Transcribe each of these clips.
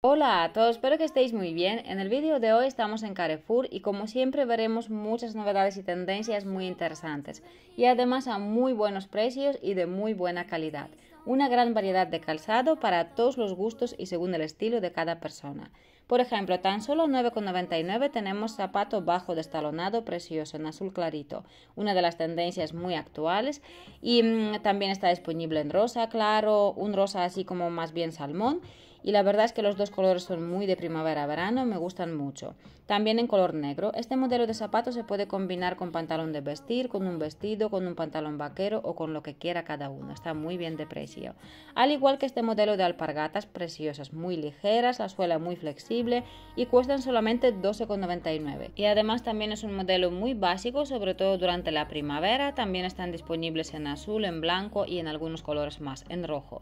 Hola a todos, espero que estéis muy bien. En el vídeo de hoy estamos en Carrefour y como siempre veremos muchas novedades y tendencias muy interesantes y además a muy buenos precios y de muy buena calidad. Una gran variedad de calzado para todos los gustos y según el estilo de cada persona. Por ejemplo, tan solo 9,99 tenemos zapato bajo destalonado precioso en azul clarito, una de las tendencias muy actuales. Y mm, también está disponible en rosa claro, un rosa así como más bien salmón y la verdad es que los dos colores son muy de primavera-verano, me gustan mucho. También en color negro. Este modelo de zapato se puede combinar con pantalón de vestir, con un vestido, con un pantalón vaquero o con lo que quiera cada uno. Está muy bien de precio. Al igual que este modelo de alpargatas preciosas, muy ligeras, la suela muy flexible y cuestan solamente 12,99. Y además también es un modelo muy básico, sobre todo durante la primavera. También están disponibles en azul, en blanco y en algunos colores más, en rojo.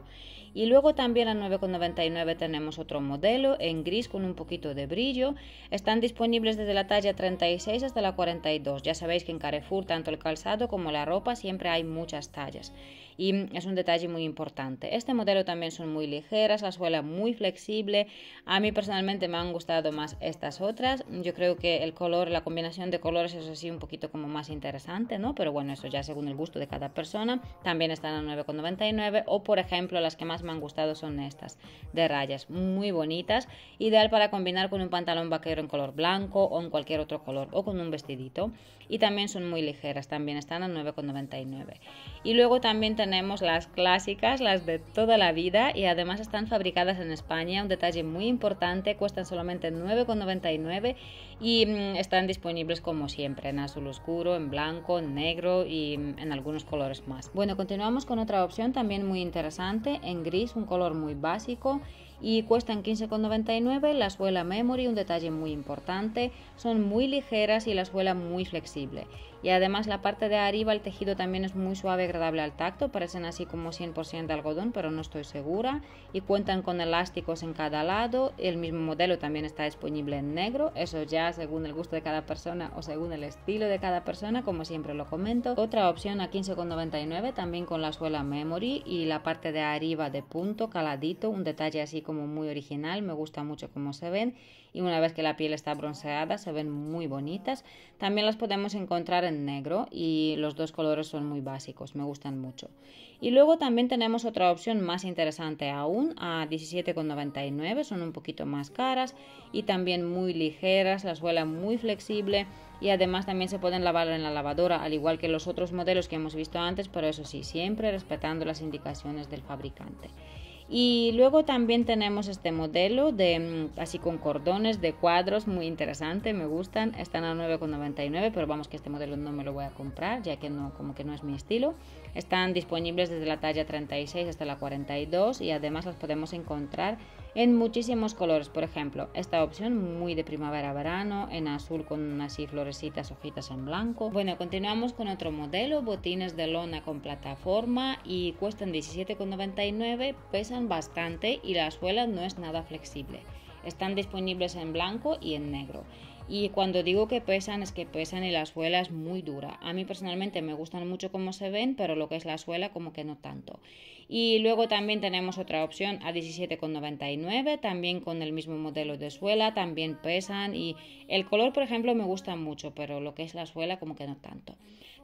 Y luego también a 9,99 tenemos otro modelo en gris con un poquito de brillo. Están disponibles desde la talla 36 hasta la 42. Ya sabéis que en Carrefour tanto el calzado como la ropa siempre hay muchas tallas y es un detalle muy importante. Este modelo también son muy ligeras, la suela muy flexible. A mí personalmente me han gustado más estas otras. Yo creo que el color, la combinación de colores es así un poquito como más interesante, ¿no? Pero bueno, eso ya según el gusto de cada persona. También están a 9,99 o por ejemplo las que más me han gustado son estas de rayas, muy bonitas, ideal para combinar con un pantalón vaquero en color blanco o en cualquier otro color o con un vestidito y también son muy ligeras, también están a 9,99. Y luego también tenemos las clásicas, las de toda la vida y además están fabricadas en España, un detalle muy importante, cuestan solamente 9,99 y mm, están disponibles como siempre en azul oscuro, en blanco, en negro y mm, en algunos colores más. Bueno, continuamos con otra opción también muy interesante, en gris, un color muy básico y cuestan 15,99 la suela memory, un detalle muy importante, son muy ligeras y la suela muy flexible. Y además la parte de arriba, el tejido también es muy suave, agradable al tacto, parecen así como 100% de algodón, pero no estoy segura. Y cuentan con elásticos en cada lado, el mismo modelo también está disponible en negro, eso ya según el gusto de cada persona o según el estilo de cada persona, como siempre lo comento. Otra opción a 15,99 también con la suela memory y la parte de arriba de punto, caladito, un detalle así como muy original, me gusta mucho cómo se ven y una vez que la piel está bronceada se ven muy bonitas. También las podemos encontrar en negro y los dos colores son muy básicos, me gustan mucho. Y luego también tenemos otra opción más interesante aún a 17,99, son un poquito más caras y también muy ligeras, las suela muy flexible y además también se pueden lavar en la lavadora, al igual que los otros modelos que hemos visto antes, pero eso sí, siempre respetando las indicaciones del fabricante. Y luego también tenemos este modelo de mm, así con cordones de cuadros, muy interesante, me gustan, están a 9,99, pero vamos que este modelo no me lo voy a comprar, ya que no como que no es mi estilo. Están disponibles desde la talla 36 hasta la 42 y además las podemos encontrar en muchísimos colores. Por ejemplo, esta opción muy de primavera-verano, en azul con unas florecitas, hojitas en blanco. Bueno, continuamos con otro modelo, botines de lona con plataforma y cuestan 17,99, pesan bastante y la suela no es nada flexible. Están disponibles en blanco y en negro. Y cuando digo que pesan, es que pesan y la suela es muy dura. A mí personalmente me gustan mucho cómo se ven, pero lo que es la suela como que no tanto. Y luego también tenemos otra opción a 17,99, también con el mismo modelo de suela, también pesan y el color por ejemplo me gusta mucho, pero lo que es la suela como que no tanto.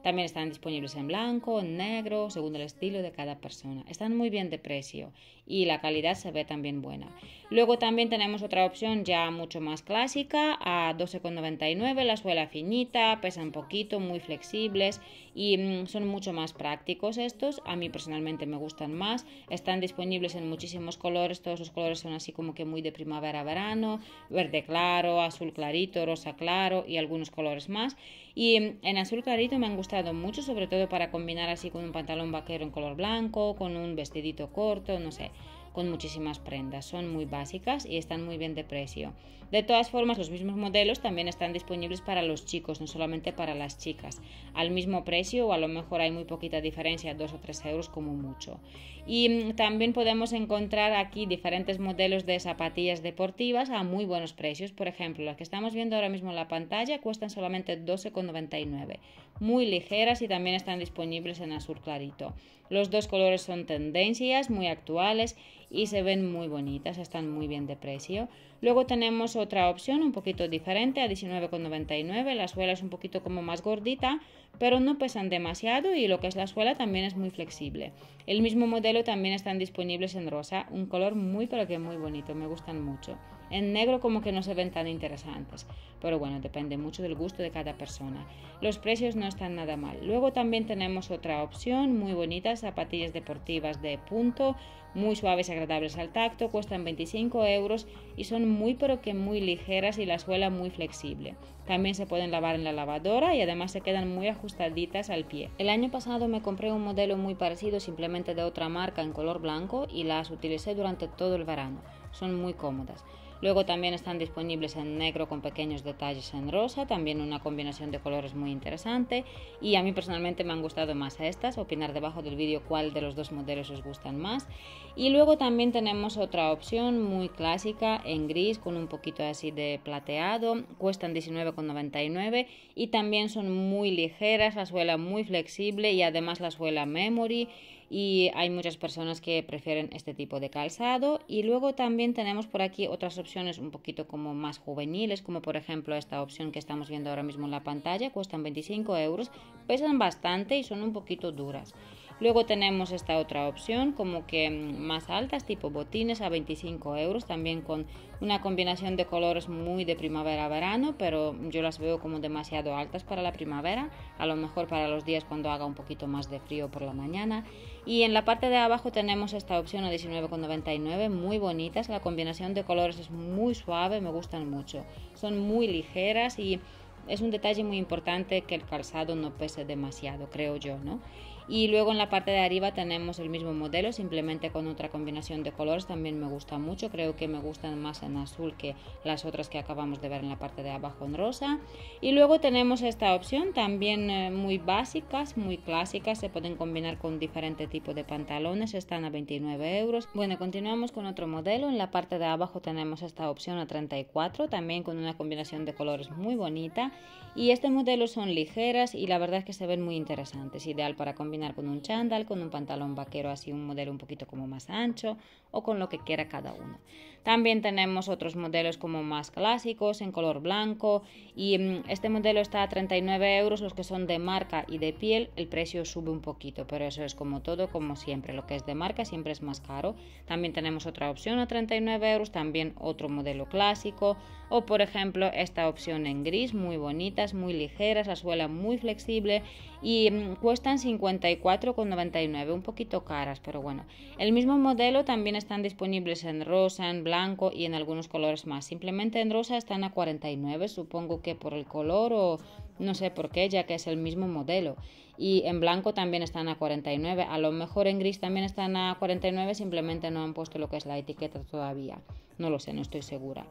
También están disponibles en blanco, en negro, según el estilo de cada persona. Están muy bien de precio y la calidad se ve también buena. Luego también tenemos otra opción ya mucho más clásica a 12,99, la suela finita, pesan poquito, muy flexibles y mm, son mucho más prácticos estos. A mí personalmente me gustan más. Están disponibles en muchísimos colores, todos los colores son así como que muy de primavera verano, verde claro, azul clarito, rosa claro y algunos colores más. Y en azul clarito me han gustado mucho, sobre todo para combinar así con un pantalón vaquero en color blanco, con un vestidito corto, no sé con muchísimas prendas. Son muy básicas y están muy bien de precio. De todas formas, los mismos modelos también están disponibles para los chicos, no solamente para las chicas. Al mismo precio o a lo mejor hay muy poquita diferencia, 2 o 3 euros como mucho. Y mm, también podemos encontrar aquí diferentes modelos de zapatillas deportivas a muy buenos precios. Por ejemplo, las que estamos viendo ahora mismo en la pantalla cuestan solamente 12,99. Muy ligeras y también están disponibles en azul clarito. Los dos colores son tendencias muy actuales y se ven muy bonitas, están muy bien de precio. Luego tenemos otra opción un poquito diferente a 19,99, la suela es un poquito como más gordita, pero no pesan demasiado y lo que es la suela también es muy flexible. El mismo modelo también están disponibles en rosa, un color muy pero que muy bonito, me gustan mucho. En negro como que no se ven tan interesantes, pero bueno, depende mucho del gusto de cada persona. Los precios no están nada mal. Luego también tenemos otra opción muy bonitas zapatillas deportivas de punto, muy suaves y agradables al tacto, cuestan 25 euros y son muy pero que muy ligeras y la suela muy flexible. También se pueden lavar en la lavadora y además se quedan muy ajustaditas al pie. El año pasado me compré un modelo muy parecido simplemente de otra marca en color blanco y las utilicé durante todo el verano. Son muy cómodas. Luego también están disponibles en negro con pequeños detalles en rosa, también una combinación de colores muy interesante y a mí personalmente me han gustado más estas, opinar debajo del vídeo cuál de los dos modelos os gustan más y luego también tenemos otra opción muy clásica en gris con un poquito así de plateado, cuestan 19,99 y también son muy ligeras, la suela muy flexible y además la suela memory y hay muchas personas que prefieren este tipo de calzado y luego también tenemos por aquí otras opciones un poquito como más juveniles como por ejemplo esta opción que estamos viendo ahora mismo en la pantalla cuestan 25 euros pesan bastante y son un poquito duras Luego tenemos esta otra opción como que mm, más altas, tipo botines a 25 euros, también con una combinación de colores muy de primavera-verano, pero yo las veo como demasiado altas para la primavera, a lo mejor para los días cuando haga un poquito más de frío por la mañana. Y en la parte de abajo tenemos esta opción a 19,99, muy bonitas, la combinación de colores es muy suave, me gustan mucho, son muy ligeras y es un detalle muy importante que el calzado no pese demasiado, creo yo, ¿no? Y luego en la parte de arriba tenemos el mismo modelo, simplemente con otra combinación de colores. También me gusta mucho, creo que me gustan más en azul que las otras que acabamos de ver en la parte de abajo en rosa. Y luego tenemos esta opción también eh, muy básicas, muy clásicas, se pueden combinar con diferente tipo de pantalones, están a 29 euros. Bueno, continuamos con otro modelo. En la parte de abajo tenemos esta opción a 34, también con una combinación de colores muy bonita. Y este modelo son ligeras y la verdad es que se ven muy interesantes, ideal para combinar con un chándal, con un pantalón vaquero así, un modelo un poquito como más ancho o con lo que quiera cada uno. También tenemos otros modelos como más clásicos, en color blanco, y mm, este modelo está a 39 euros, los que son de marca y de piel, el precio sube un poquito, pero eso es como todo, como siempre, lo que es de marca siempre es más caro. También tenemos otra opción a 39 euros, también otro modelo clásico, o por ejemplo esta opción en gris, muy bonitas, muy ligeras, la suela muy flexible y mm, cuestan 54,99, un poquito caras, pero bueno. El mismo modelo también están disponibles en rosa, en blanco, y en algunos colores más. Simplemente en rosa están a 49, supongo que por el color o no sé por qué, ya que es el mismo modelo. Y en blanco también están a 49, a lo mejor en gris también están a 49, simplemente no han puesto lo que es la etiqueta todavía. No lo sé, no estoy segura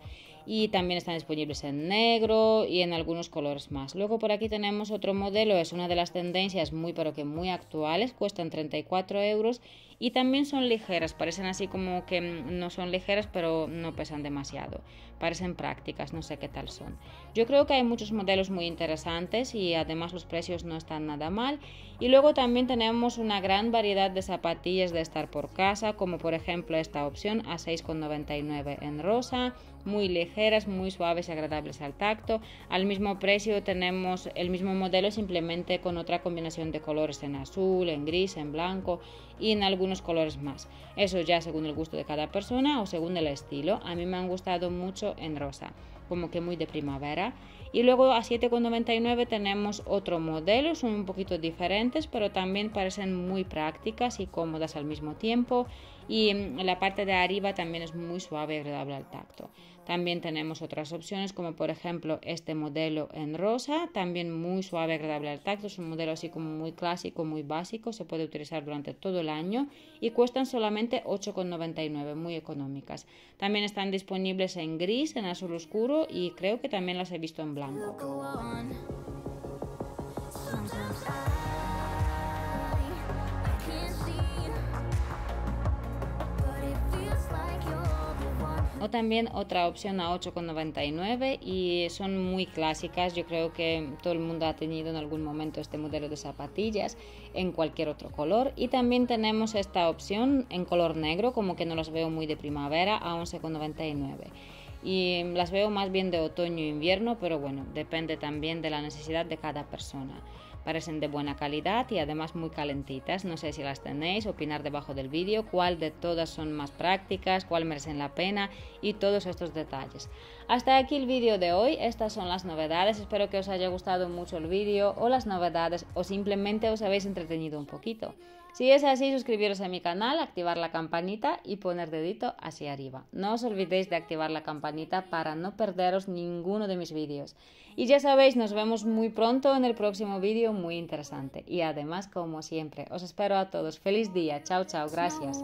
y también están disponibles en negro y en algunos colores más. Luego por aquí tenemos otro modelo, es una de las tendencias muy pero que muy actuales, cuestan 34 euros y también son ligeras, parecen así como que no son ligeras pero no pesan demasiado, parecen prácticas, no sé qué tal son. Yo creo que hay muchos modelos muy interesantes y además los precios no están nada mal y luego también tenemos una gran variedad de zapatillas de estar por casa como por ejemplo esta opción a 6,99 en rosa, muy ligera muy suaves y agradables al tacto. Al mismo precio tenemos el mismo modelo simplemente con otra combinación de colores en azul, en gris, en blanco y en algunos colores más. Eso ya según el gusto de cada persona o según el estilo. A mí me han gustado mucho en rosa, como que muy de primavera. Y luego a 7,99 tenemos otro modelo, son un poquito diferentes, pero también parecen muy prácticas y cómodas al mismo tiempo. Y mm, la parte de arriba también es muy suave y agradable al tacto. También tenemos otras opciones como por ejemplo este modelo en rosa, también muy suave, y agradable al tacto, es un modelo así como muy clásico, muy básico, se puede utilizar durante todo el año y cuestan solamente 8,99, muy económicas. También están disponibles en gris, en azul oscuro y creo que también las he visto en blanco. O también otra opción a 8,99 y son muy clásicas. Yo creo que todo el mundo ha tenido en algún momento este modelo de zapatillas en cualquier otro color. Y también tenemos esta opción en color negro, como que no las veo muy de primavera, a 11,99 y las veo más bien de otoño e invierno, pero bueno, depende también de la necesidad de cada persona. Parecen de buena calidad y además muy calentitas. No sé si las tenéis, opinar debajo del vídeo cuál de todas son más prácticas, cuál merecen la pena y todos estos detalles. Hasta aquí el vídeo de hoy, estas son las novedades, espero que os haya gustado mucho el vídeo o las novedades o simplemente os habéis entretenido un poquito. Si es así, suscribiros a mi canal, activar la campanita y poner dedito hacia arriba. No os olvidéis de activar la campanita para no perderos ninguno de mis vídeos. Y ya sabéis, nos vemos muy pronto en el próximo vídeo muy interesante. Y además, como siempre, os espero a todos. Feliz día. Chao, chao. Gracias.